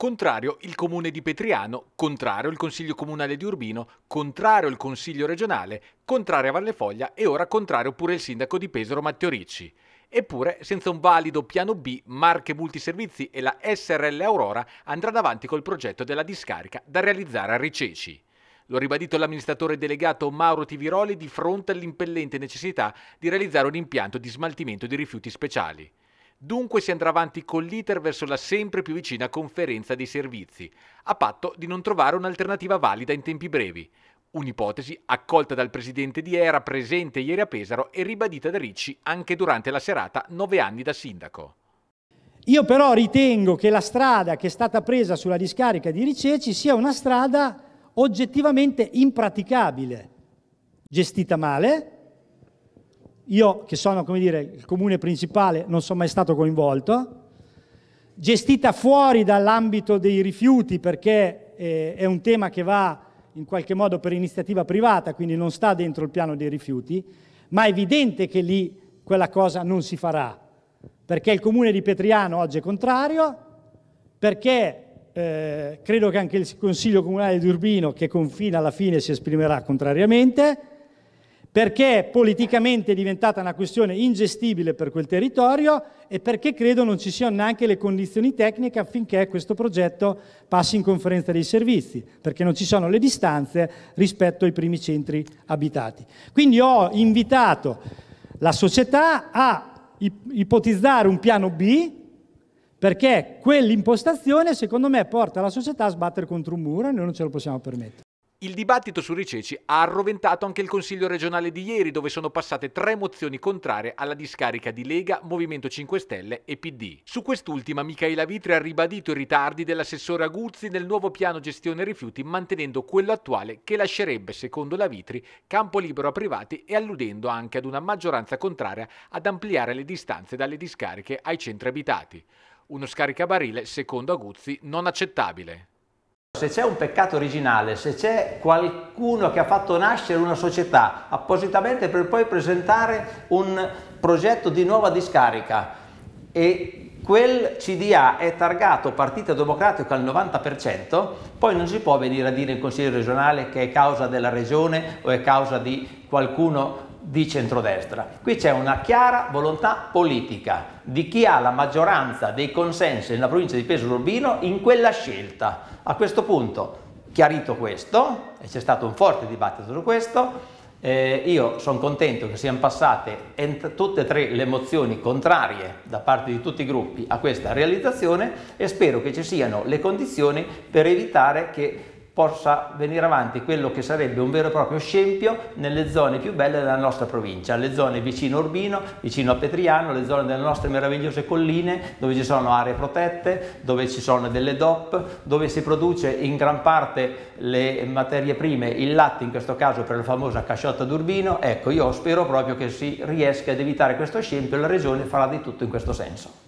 Contrario il comune di Petriano, contrario il consiglio comunale di Urbino, contrario il consiglio regionale, contrario a Valle Foglia e ora contrario pure il sindaco di Pesaro Matteo Ricci. Eppure, senza un valido piano B, Marche Multiservizi e la SRL Aurora andranno avanti col progetto della discarica da realizzare a Riceci. Lo ha ribadito l'amministratore delegato Mauro Tiviroli di fronte all'impellente necessità di realizzare un impianto di smaltimento di rifiuti speciali. Dunque si andrà avanti con l'iter verso la sempre più vicina conferenza dei servizi, a patto di non trovare un'alternativa valida in tempi brevi. Un'ipotesi accolta dal presidente di ERA presente ieri a Pesaro e ribadita da Ricci anche durante la serata nove anni da sindaco. Io però ritengo che la strada che è stata presa sulla discarica di Riceci sia una strada oggettivamente impraticabile, gestita male, io, che sono come dire, il comune principale, non sono mai stato coinvolto. Gestita fuori dall'ambito dei rifiuti perché eh, è un tema che va in qualche modo per iniziativa privata, quindi non sta dentro il piano dei rifiuti, ma è evidente che lì quella cosa non si farà, perché il comune di Petriano oggi è contrario, perché eh, credo che anche il Consiglio Comunale di Urbino, che confina alla fine, si esprimerà contrariamente, perché politicamente è diventata una questione ingestibile per quel territorio e perché credo non ci siano neanche le condizioni tecniche affinché questo progetto passi in conferenza dei servizi, perché non ci sono le distanze rispetto ai primi centri abitati. Quindi ho invitato la società a ipotizzare un piano B perché quell'impostazione secondo me porta la società a sbattere contro un muro e noi non ce lo possiamo permettere. Il dibattito su Riceci ha arroventato anche il Consiglio regionale di ieri, dove sono passate tre mozioni contrarie alla discarica di Lega, Movimento 5 Stelle e PD. Su quest'ultima Michaela Vitri ha ribadito i ritardi dell'assessore Aguzzi nel nuovo piano gestione rifiuti, mantenendo quello attuale che lascerebbe, secondo la Vitri, campo libero a privati e alludendo anche ad una maggioranza contraria ad ampliare le distanze dalle discariche ai centri abitati. Uno scaricabarile, secondo Aguzzi, non accettabile. Se c'è un peccato originale, se c'è qualcuno che ha fatto nascere una società appositamente per poi presentare un progetto di nuova discarica e quel CDA è targato Partito Democratico al 90%, poi non si può venire a dire in Consiglio regionale che è causa della regione o è causa di qualcuno di centrodestra. Qui c'è una chiara volontà politica di chi ha la maggioranza dei consensi nella provincia di Pesaro Urbino in quella scelta. A questo punto, chiarito questo, e c'è stato un forte dibattito su questo, eh, io sono contento che siano passate tutte e tre le mozioni contrarie da parte di tutti i gruppi a questa realizzazione e spero che ci siano le condizioni per evitare che possa venire avanti quello che sarebbe un vero e proprio scempio nelle zone più belle della nostra provincia, le zone vicino Urbino, vicino a Petriano, le zone delle nostre meravigliose colline dove ci sono aree protette, dove ci sono delle DOP, dove si produce in gran parte le materie prime, il latte in questo caso per la famosa casciotta d'Urbino, ecco io spero proprio che si riesca ad evitare questo scempio e la Regione farà di tutto in questo senso.